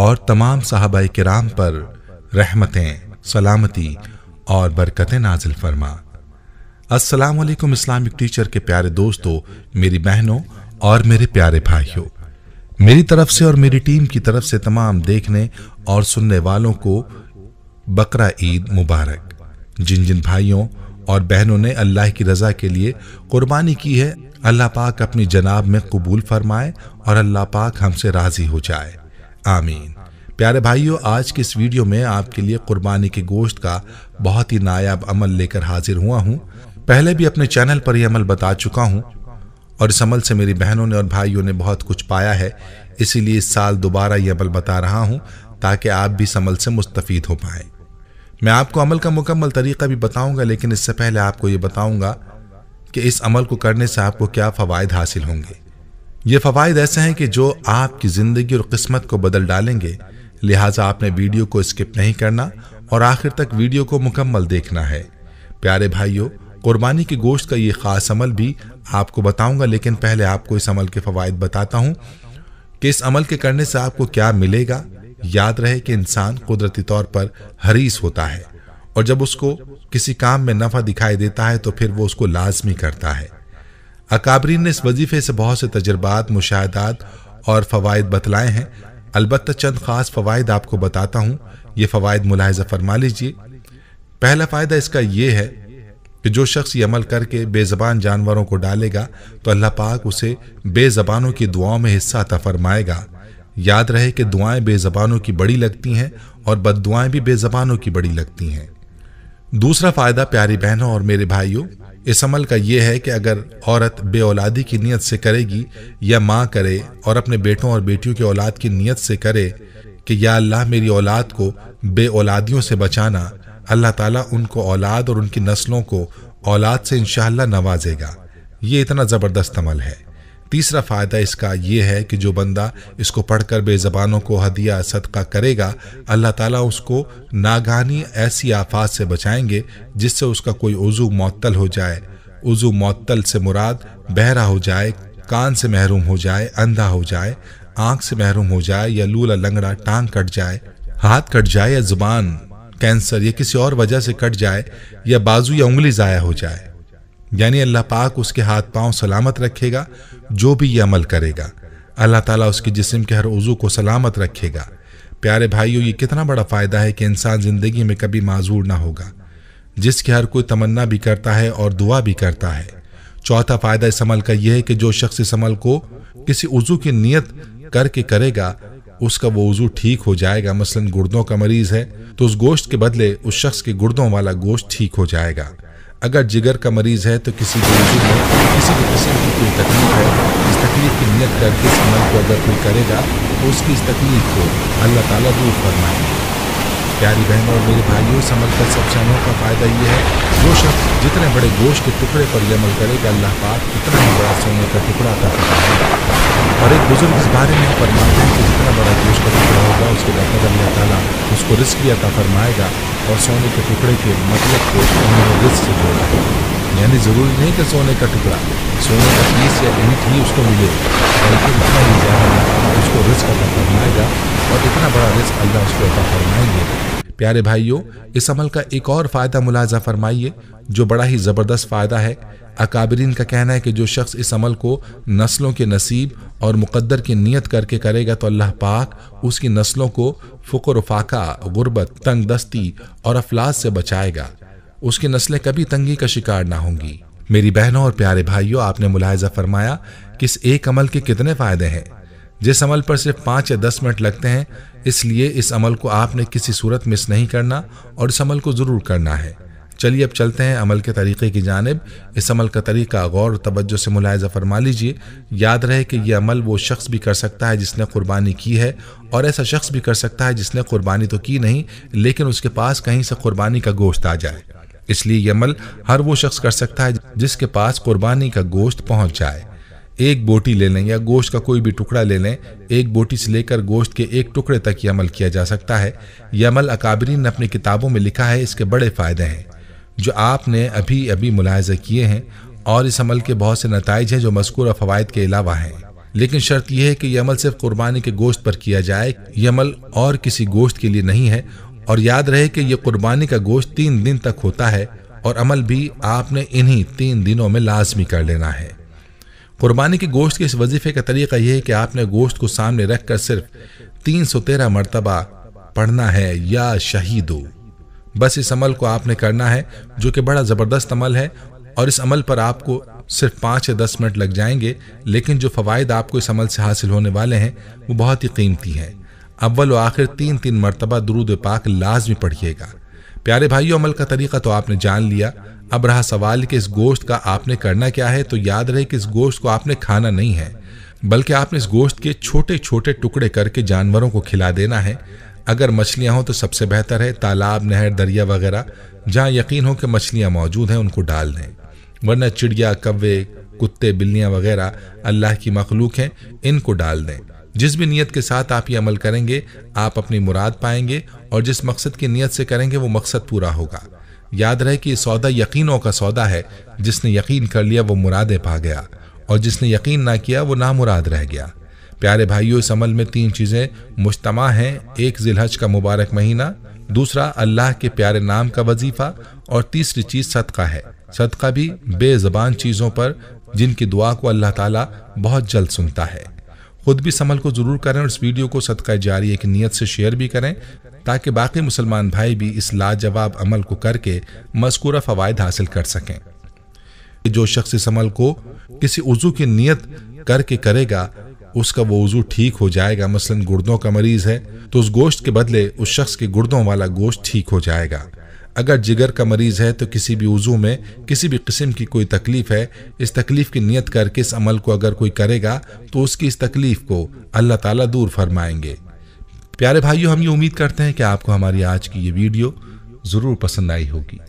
और तमाम साहबा कराम पर रहमतें सलामती और बरकतें नाजिल फरमा अस्सलाम वालेकुम इस्लामिक टीचर के प्यारे दोस्तों मेरी बहनों और मेरे प्यारे भाइयों मेरी तरफ से और मेरी टीम की तरफ से तमाम देखने और सुनने वालों को बकरा ईद मुबारक जिन जिन भाइयों और बहनों ने अल्लाह की रज़ा के लिए कुर्बानी की है अल्लाह पाक अपनी जनाब में कबूल फरमाए और अल्लाह पाक हमसे राज़ी हो जाए आमीन प्यारे भाइयों आज की इस वीडियो में आपके लिए कुर्बानी के गोश्त का बहुत ही नायाब अमल लेकर हाजिर हुआ हूँ पहले भी अपने चैनल पर यह अमल बता चुका हूँ और इस अमल से मेरी बहनों ने और भाइयों ने बहुत कुछ पाया है इसीलिए इस साल दोबारा यह अमल बता रहा हूँ ताकि आप भी इस अमल से मुस्तफ़ हो पाएँ मैं आपको अमल का मुकम्मल तरीका भी बताऊँगा लेकिन इससे पहले आपको ये बताऊँगा कि इस अमल को करने से आपको क्या फ़वाद हासिल होंगे ये फ़वाद ऐसे हैं कि जो आपकी ज़िंदगी और किस्मत को बदल डालेंगे लिहाजा आपने वीडियो को स्किप नहीं करना और आखिर तक वीडियो को मुकम्मल देखना है प्यारे भाइयों कुर्बानी के गोश्त का ये ख़ास अमल भी आपको बताऊंगा लेकिन पहले आपको इस अमल के फ़वाद बताता हूँ कि इस अमल के करने से आपको क्या मिलेगा याद रहे कि इंसान कुदरती तौर पर हरीस होता है और जब उसको किसी काम में नफ़ा दिखाई देता है तो फिर वो उसको लाजमी करता है अकाबरीन ने इस वजीफे से बहुत से तजर्बात मुशाहदात और फ़वाद बतलाए हैं अलबत् चंद ख़ास फ़वाद आपको बताता हूँ ये फ़वाद मुलाहजा फरमा लीजिए पहला फ़ायदा इसका ये है कि जो शख्स ये अमल करके बेज़बान जानवरों को डालेगा तो अल्लाह पाक उसे बेज़बानों की दुआओं में हिस्सा अता फरमाएगा याद रहे कि दुआएं बेज़बानों की बड़ी लगती हैं और बद दुआएँ भी बेज़बानों की बड़ी लगती हैं दूसरा फ़ायदा प्यारी बहनों और मेरे भाइयों इस अमल का यह है कि अगर औरत बे औलादी की नीयत से करेगी या माँ करे और अपने बेटों और बेटियों की औलाद की नीयत से करे कि या अल्लाह मेरी औलाद को बे औलादियों से बचाना अल्लाह ताला उनको औलाद और उनकी नस्लों को औलाद से इन नवाजेगा ये इतना ज़बरदस्त अमल है तीसरा फ़ायदा इसका यह है कि जो बंदा इसको पढ़कर बेज़बानों को हदिया सदका करेगा अल्लाह ताला उसको नागानी ऐसी आफात से बचाएंगे जिससे उसका कोई उज़ू मअतल हो जाए उज़ू मअतल से मुराद बहरा हो जाए कान से महरूम हो जाए अंधा हो जाए आँख से महरूम हो जाए या लूला लंगड़ा टांग कट जाए हाथ कट जाए या जुबान कैंसर या किसी और वजह से कट जाए या बाजू या उंगली ज़ाया हो जाए यानी अल्लाह पाक उसके हाथ पांव सलामत रखेगा जो भी ये अमल करेगा अल्लाह ताला उसके जिस्म के हर उज़ू को सलामत रखेगा प्यारे भाइयों ये कितना बड़ा फ़ायदा है कि इंसान ज़िंदगी में कभी माजूर ना होगा जिसकी हर कोई तमन्ना भी करता है और दुआ भी करता है चौथा फ़ायदा इस अमल का यह है कि जो शख्स इस अमल को किसी उज़ू की नीयत करके करेगा उसका वो वज़ू ठीक हो जाएगा मसलन गुर्दों का मरीज़ है तो उस गोश्त के बदले उस शख्स के गुर्दों वाला गोश्त ठीक हो जाएगा अगर जिगर का मरीज है तो किसी को किसी भी किस्म की कोई तकलीफ है इस तकलीफ की नियत करके इस अमल को अगर कोई करेगा तो उसकी इस तकलीफ को अल्लाह ताला दूर फरमाएंगे प्यारी बहनों और मेरे भाइयों इस अमल का चैनों का फ़ायदा ये है जो शख्स जितने बड़े गोश के टुकड़े पर यह अमल करेगा अल्लाह पाक उतना ही बड़ा सोने का टुकड़ा अदा है और एक बुजुर्ग इस बारे में फरमाते हैं कि जितना बड़ा गोश का टुकड़ा होगा उसके बरकत अल्लाह ताला उसको रिस्क भी अता फरमाएगा और सोने के टुकड़े के मतलब को मदद से जोड़ा है यानी ज़रूरी नहीं कि सोने का टुकड़ा सोने का पीस या ईट ही उसको मिले बल्कि उतना ही ज़्यादा उसको रिस्क अदा फरमाएगा और इतना बड़ा रिस्क अल्लाह उसको अदा फरमाएंगे प्यारे भाइयों इस अमल का एक और फ़ायदा मुलाजा फरमाइए जो बड़ा ही ज़बरदस्त फ़ायदा है अकाबरीन का कहना है कि जो शख्स इस अमल को नस्लों के नसीब और मुकद्दर की नियत करके करेगा तो अल्लाह पाक उसकी नस्लों को फ़ुकर फाका गुरबत तंग दस्ती और अफलास से बचाएगा उसकी नस्लें कभी तंगी का शिकार ना होंगी मेरी बहनों और प्यारे भाइयों आपने मुलायजा फरमाया कि इस एक अमल के कितने फ़ायदे हैं जिस अमल पर सिर्फ पाँच या दस मिनट लगते हैं इसलिए इस अमल को आपने किसी सूरत मिस नहीं करना और इस अमल को ज़रूर करना है चलिए अब चलते हैं अमल के तरीक़े की जानब इस अमल का तरीका गौर तवज्जो से मुलायजा फरमा लीजिए याद रहे कि यह अमल वो शख्स भी कर सकता है जिसने कुर्बानी की है और ऐसा शख्स भी कर सकता है जिसने कुर्बानी तो की नहीं लेकिन उसके पास कहीं से कुर्बानी का गोश्त आ जाए इसलिए ये अमल हर वो शख्स कर सकता है जिसके पास कुर्बानी का गोश्त पहुंच जाए एक बोटी ले लें या गोश्त का कोई भी टुकड़ा ले लें एक बोटी से लेकर गोश्त के एक टुकड़े तक ये अमल किया जा सकता है यह अमल अकाबरीन ने अपनी किताबों में लिखा है इसके बड़े फ़ायदे हैं जो आपने अभी अभी मुलायजा किए हैं और इस अमल के बहुत से नतज हैं जो मस्कूर फ़वाद के अलावा हैं लेकिन शर्त यह है कि यह अमल सिर्फ कुर्बानी के गोश्त पर किया जाए यह अमल और किसी गोश्त के लिए नहीं है और याद रहे कि ये कुर्बानी का गोश्त तीन दिन तक होता है और अमल भी आपने इन्हीं तीन दिनों में लाजमी कर लेना है कुर्बानी के गोश्त के इस वजीफे का तरीका यह है कि आपने गोश्त को सामने रख कर सिर्फ तीन सौ तेरह मरतबा पढ़ना है या शहीद हो बस इस अमल को आपने करना है जो कि बड़ा ज़बरदस्त अमल है और इस अमल पर आपको सिर्फ पाँच या दस मिनट लग जाएंगे लेकिन जो फ़वाद आपको इस अमल से हासिल होने वाले हैं वो बहुत ही कीमती हैं अव्वल व आखिर तीन तीन मरतबा दरूद पाक लाजमी पढ़िएगा प्यारे भाइयों अमल का तरीका तो आपने जान लिया अब रहा सवाल कि इस गोश्त का आपने करना क्या है तो याद रहे कि इस गोश्त को आपने खाना नहीं है बल्कि आपने इस गोश्त के छोटे छोटे टुकड़े करके जानवरों को खिला देना है अगर मछलियाँ हों तो सबसे बेहतर है तालाब नहर दरिया वगैरह जहाँ यकीन हो कि मछलियाँ मौजूद हैं उनको डाल दें वरना चिड़िया कव्वे कुत्ते बिल्लियाँ वगैरह अल्लाह की मखलूक हैं इनको डाल दें जिस भी नीयत के साथ आप ये अमल करेंगे आप अपनी मुराद पाएंगे और जिस मकसद की नीयत से करेंगे वो मकसद पूरा होगा याद रहे कि ये सौदा यकीनों का सौदा है जिसने यकीन कर लिया वो मुरादें पा गया और जिसने यकीन ना किया वो नामुराद रह गया प्यारे भाइयों इस अमल में तीन चीज़ें मुश्तमा हैं एक जिलहज का मुबारक महीना दूसरा अल्लाह के प्यारे नाम का वजीफ़ा और तीसरी चीज़ सदका है सदका भी बेज़बान चीज़ों पर जिनकी दुआ को अल्लाह ताला बहुत जल्द सुनता है खुद भी संभल को ज़रूर करें और इस वीडियो को सदका जारी एक नीयत से शेयर भी करें ताकि बाकी मुसलमान भाई भी इस लाजवाब अमल को करके मस्कूरा फवायद हासिल कर सकें जो शख्स इस अमल को किसी उज़ू की नीयत करके करेगा उसका वो वज़ू ठीक हो जाएगा मसलन गुर्दों का मरीज़ है तो उस गोश्त के बदले उस शख्स के गुर्दों वाला गोश्त ठीक हो जाएगा अगर जिगर का मरीज़ है तो किसी भी वज़ू में किसी भी किस्म की कोई तकलीफ़ है इस तकलीफ़ की नियत करके इस अमल को अगर कोई करेगा तो उसकी इस तकलीफ़ को अल्लाह ताला दूर फरमाएंगे प्यारे भाइयों हम ये उम्मीद करते हैं कि आपको हमारी आज की ये वीडियो ज़रूर पसंद आई होगी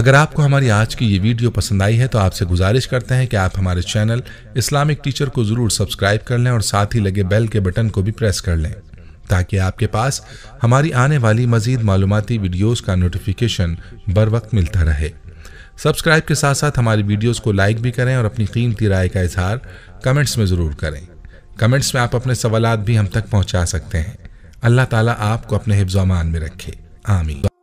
अगर आपको हमारी आज की ये वीडियो पसंद आई है तो आपसे गुजारिश करते हैं कि आप हमारे चैनल इस्लामिक टीचर को ज़रूर सब्सक्राइब कर लें और साथ ही लगे बेल के बटन को भी प्रेस कर लें ताकि आपके पास हमारी आने वाली मजीद मालूमती वीडियोस का नोटिफिकेशन बर वक्त मिलता रहे सब्सक्राइब के साथ साथ हमारी वीडियोस को लाइक भी करें और अपनी कीमती राय का इजहार कमेंट्स में ज़रूर करें कमेंट्स में आप अपने सवाल भी हम तक पहुँचा सकते हैं अल्लाह ताला आपको अपने हिफ्ज़ामान में रखे आमीन